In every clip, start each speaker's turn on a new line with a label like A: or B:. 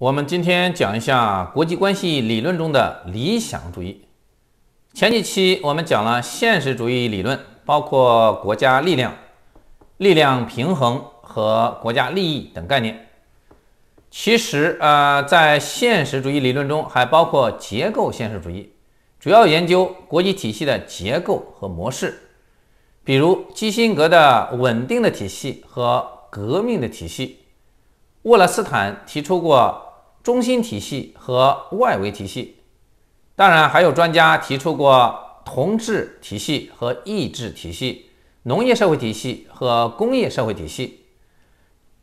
A: 我们今天讲一下国际关系理论中的理想主义。前几期我们讲了现实主义理论，包括国家力量、力量平衡和国家利益等概念。其实，呃，在现实主义理论中还包括结构现实主义，主要研究国际体系的结构和模式，比如基辛格的稳定的体系和革命的体系。沃勒斯坦提出过。中心体系和外围体系，当然还有专家提出过同质体系和异质体系、农业社会体系和工业社会体系、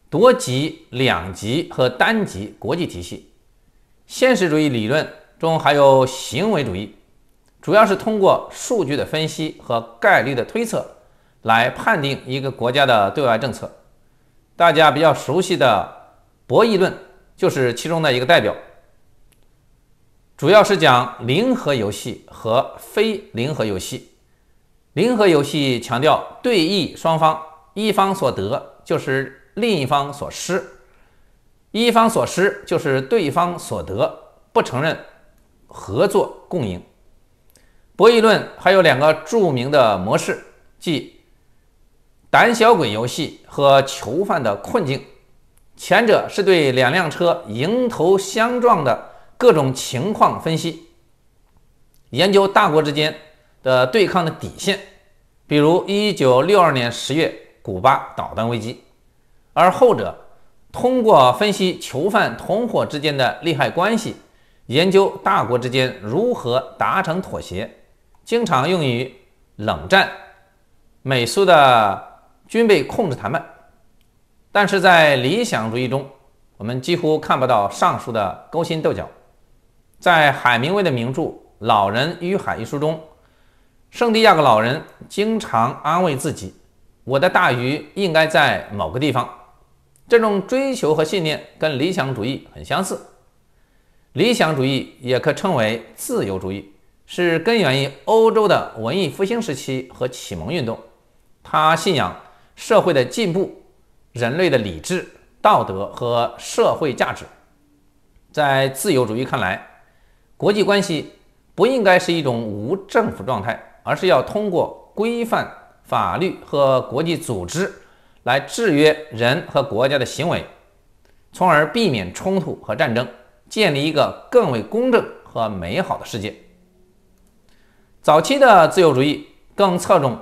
A: 多级、两级和单级国际体系。现实主义理论中还有行为主义，主要是通过数据的分析和概率的推测来判定一个国家的对外政策。大家比较熟悉的博弈论。就是其中的一个代表，主要是讲零和游戏和非零和游戏。零和游戏强调对弈双方一方所得就是另一方所失，一方所失就是对方所得，不承认合作共赢。博弈论还有两个著名的模式，即胆小鬼游戏和囚犯的困境。前者是对两辆车迎头相撞的各种情况分析，研究大国之间的对抗的底线，比如一九六二年十月古巴导弹危机；而后者通过分析囚犯同伙之间的利害关系，研究大国之间如何达成妥协，经常用于冷战、美苏的军备控制谈判。但是在理想主义中，我们几乎看不到上述的勾心斗角。在海明威的名著《老人与海》一书中，圣地亚哥老人经常安慰自己：“我的大鱼应该在某个地方。”这种追求和信念跟理想主义很相似。理想主义也可称为自由主义，是根源于欧洲的文艺复兴时期和启蒙运动。它信仰社会的进步。人类的理智、道德和社会价值，在自由主义看来，国际关系不应该是一种无政府状态，而是要通过规范法律和国际组织来制约人和国家的行为，从而避免冲突和战争，建立一个更为公正和美好的世界。早期的自由主义更侧重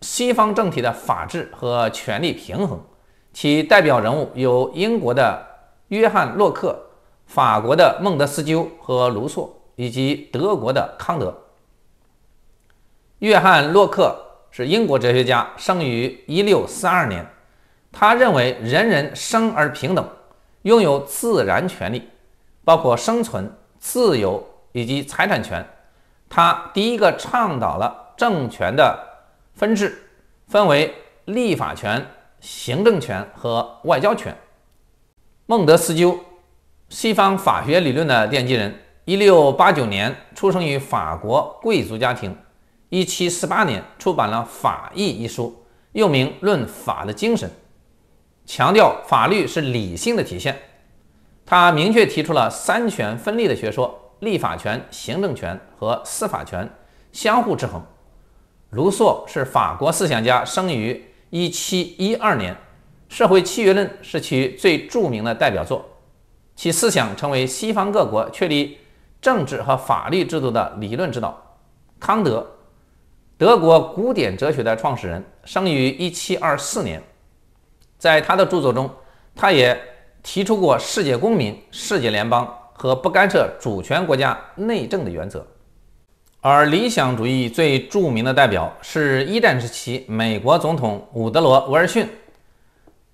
A: 西方政体的法治和权力平衡。其代表人物有英国的约翰洛克、法国的孟德斯鸠和卢梭，以及德国的康德。约翰洛克是英国哲学家，生于一六三二年。他认为人生而平等，拥有自然权利，包括生存、自由以及财产权。他第一个倡导了政权的分治，分为立法权。行政权和外交权。孟德斯鸠，西方法学理论的奠基人。一六八九年出生于法国贵族家庭。一七四八年出版了《法义》一书，又名《论法的精神》，强调法律是理性的体现。他明确提出了三权分立的学说，立法权、行政权和司法权相互制衡。卢梭是法国思想家，生于。一七一二年，《社会契约论》是其最著名的代表作，其思想成为西方各国确立政治和法律制度的理论指导。康德，德国古典哲学的创始人，生于一七二四年。在他的著作中，他也提出过世界公民、世界联邦和不干涉主权国家内政的原则。而理想主义最著名的代表是一战时期美国总统伍德罗·威尔逊。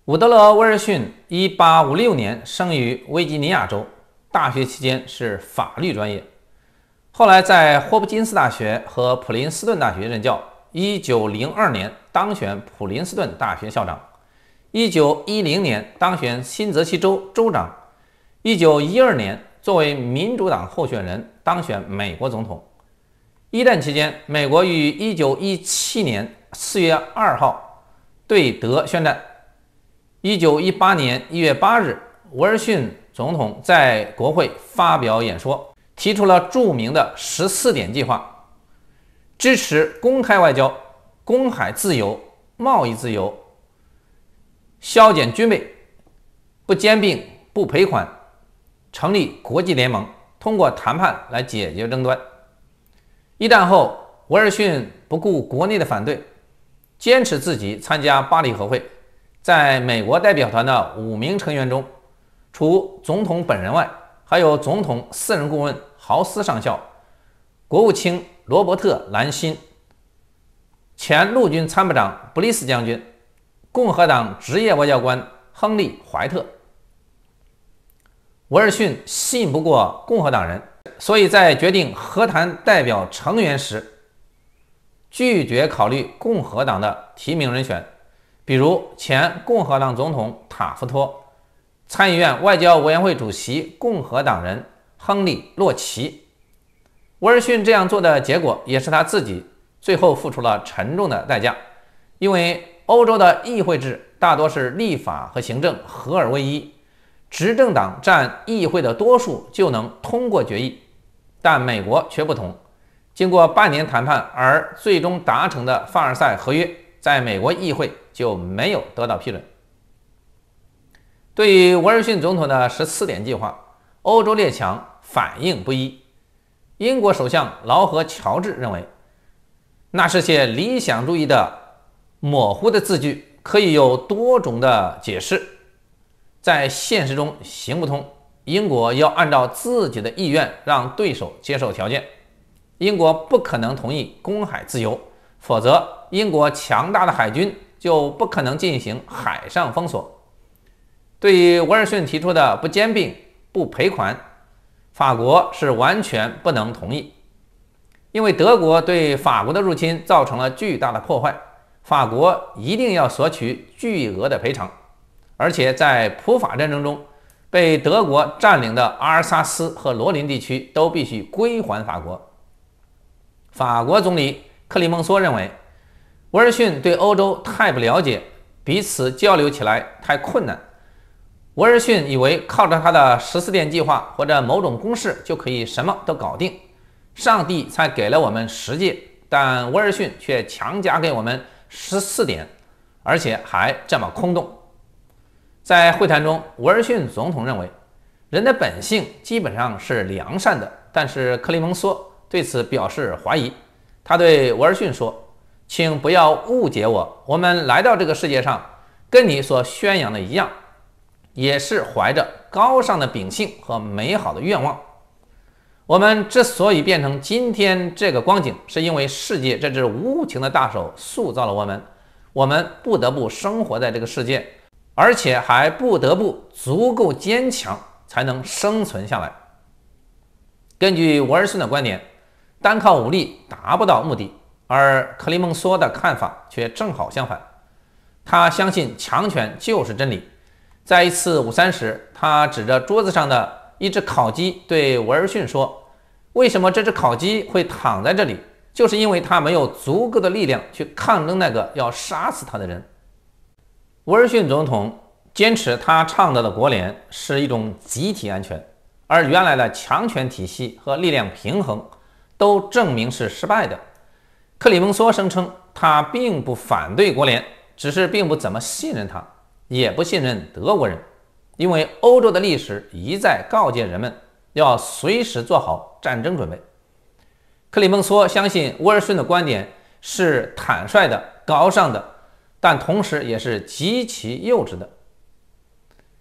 A: 伍德罗·威尔逊，一八五六年生于维吉尼亚州，大学期间是法律专业，后来在霍普金斯大学和普林斯顿大学任教。一九零二年当选普林斯顿大学校长，一九一零年当选新泽西州州长，一九一二年作为民主党候选人当选美国总统。一战期间，美国于一九一七年四月二号对德宣战。一九一八年一月八日，威尔逊总统在国会发表演说，提出了著名的“十四点计划”，支持公开外交、公海自由、贸易自由、削减军备、不兼并、不赔款、成立国际联盟，通过谈判来解决争端。一战后，威尔逊不顾国内的反对，坚持自己参加巴黎和会。在美国代表团的五名成员中，除总统本人外，还有总统私人顾问豪斯上校、国务卿罗伯特·兰辛、前陆军参谋长布里斯将军、共和党职业外交官亨利·怀特。威尔逊信不过共和党人。所以在决定和谈代表成员时，拒绝考虑共和党的提名人选，比如前共和党总统塔夫托、参议院外交委员会主席共和党人亨利·洛奇。威尔逊这样做的结果，也是他自己最后付出了沉重的代价，因为欧洲的议会制大多是立法和行政合二为一，执政党占议会的多数就能通过决议。但美国却不同，经过半年谈判而最终达成的《凡尔赛合约》在美国议会就没有得到批准。对于威尔逊总统的十四点计划，欧洲列强反应不一。英国首相劳合乔治认为，那是些理想主义的、模糊的字句，可以有多种的解释，在现实中行不通。英国要按照自己的意愿让对手接受条件，英国不可能同意公海自由，否则英国强大的海军就不可能进行海上封锁。对于威尔逊提出的不兼并、不赔款，法国是完全不能同意，因为德国对法国的入侵造成了巨大的破坏，法国一定要索取巨额的赔偿，而且在普法战争中。被德国占领的阿尔萨斯和罗林地区都必须归还法国。法国总理克里孟梭认为，威尔逊对欧洲太不了解，彼此交流起来太困难。威尔逊以为靠着他的十四点计划或者某种公式就可以什么都搞定，上帝才给了我们十届，但威尔逊却强加给我们十四点，而且还这么空洞。在会谈中，威尔逊总统认为，人的本性基本上是良善的，但是克里蒙梭对此表示怀疑。他对威尔逊说：“请不要误解我，我们来到这个世界上，跟你所宣扬的一样，也是怀着高尚的秉性和美好的愿望。我们之所以变成今天这个光景，是因为世界这只无情的大手塑造了我们。我们不得不生活在这个世界。”而且还不得不足够坚强才能生存下来。根据威尔逊的观点，单靠武力达不到目的，而克里孟梭的看法却正好相反。他相信强权就是真理。在一次午餐时，他指着桌子上的一只烤鸡对威尔逊说：“为什么这只烤鸡会躺在这里？就是因为它没有足够的力量去抗争那个要杀死它的人。”威尔逊总统坚持他倡导的国联是一种集体安全，而原来的强权体系和力量平衡都证明是失败的。克里蒙梭声称他并不反对国联，只是并不怎么信任他，也不信任德国人，因为欧洲的历史一再告诫人们要随时做好战争准备。克里蒙梭相信威尔逊的观点是坦率的、高尚的。但同时，也是极其幼稚的。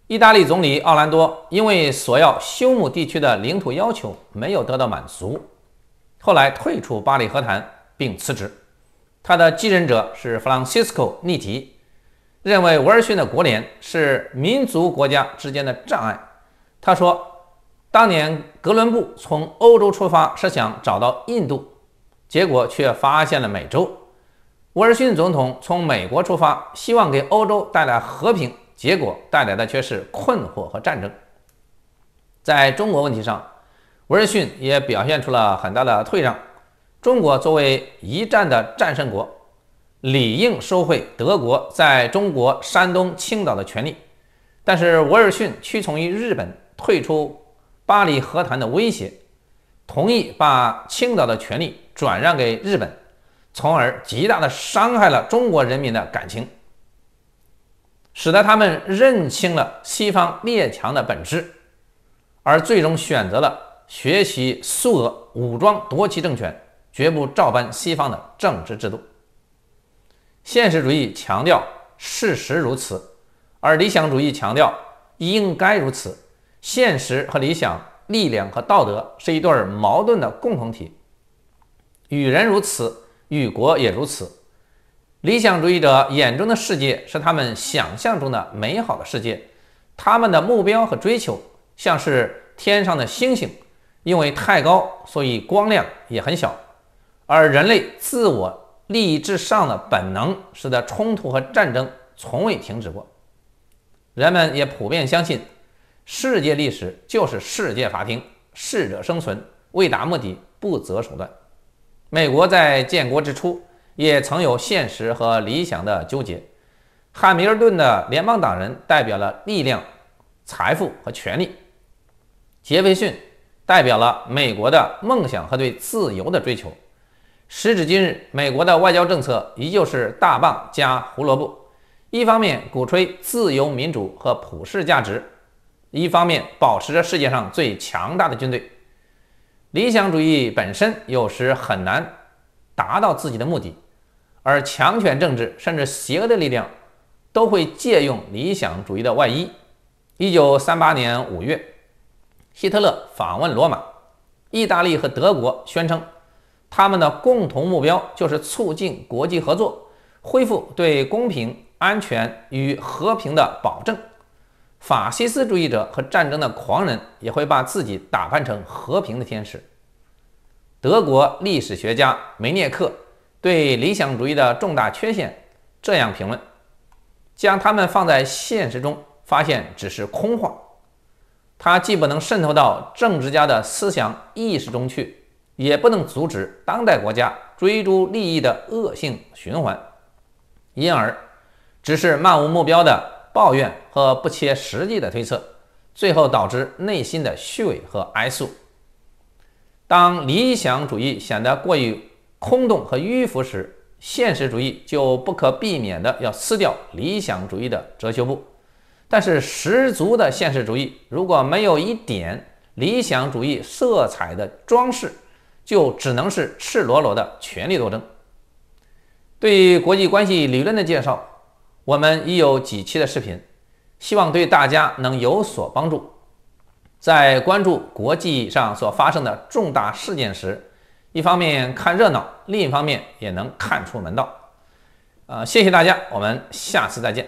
A: 意大利总理奥兰多因为索要休姆地区的领土要求没有得到满足，后来退出巴黎和谈并辞职。他的继任者是弗朗西斯科·尼迪，认为威尔逊的国联是民族国家之间的障碍。他说：“当年哥伦布从欧洲出发是想找到印度，结果却发现了美洲。”威尔逊总统从美国出发，希望给欧洲带来和平，结果带来的却是困惑和战争。在中国问题上，威尔逊也表现出了很大的退让。中国作为一战的战胜国，理应收回德国在中国山东青岛的权利，但是威尔逊屈从于日本退出巴黎和谈的威胁，同意把青岛的权利转让给日本。从而极大的伤害了中国人民的感情，使得他们认清了西方列强的本质，而最终选择了学习苏俄武装夺旗政权，绝不照搬西方的政治制度。现实主义强调事实如此，而理想主义强调应该如此。现实和理想，力量和道德是一对矛盾的共同体。与人如此。与国也如此，理想主义者眼中的世界是他们想象中的美好的世界，他们的目标和追求像是天上的星星，因为太高，所以光亮也很小。而人类自我利益至上的本能使得冲突和战争从未停止过。人们也普遍相信，世界历史就是世界法庭，适者生存，为达目的不择手段。美国在建国之初也曾有现实和理想的纠结。汉密尔顿的联邦党人代表了力量、财富和权力；杰斐逊代表了美国的梦想和对自由的追求。时至今日，美国的外交政策依旧是大棒加胡萝卜，一方面鼓吹自由民主和普世价值，一方面保持着世界上最强大的军队。理想主义本身有时很难达到自己的目的，而强权政治甚至邪恶的力量都会借用理想主义的外衣。一九三八年五月，希特勒访问罗马，意大利和德国宣称他们的共同目标就是促进国际合作，恢复对公平、安全与和平的保证。法西斯主义者和战争的狂人也会把自己打扮成和平的天使。德国历史学家梅涅克对理想主义的重大缺陷这样评论：将他们放在现实中，发现只是空话。它既不能渗透到政治家的思想意识中去，也不能阻止当代国家追逐利益的恶性循环，因而只是漫无目标的。抱怨和不切实际的推测，最后导致内心的虚伪和哀诉。当理想主义显得过于空洞和迂腐时，现实主义就不可避免地要撕掉理想主义的遮羞布。但是，十足的现实主义如果没有一点理想主义色彩的装饰，就只能是赤裸裸的权力斗争。对于国际关系理论的介绍。我们已有几期的视频，希望对大家能有所帮助。在关注国际上所发生的重大事件时，一方面看热闹，另一方面也能看出门道。呃，谢谢大家，我们下次再见。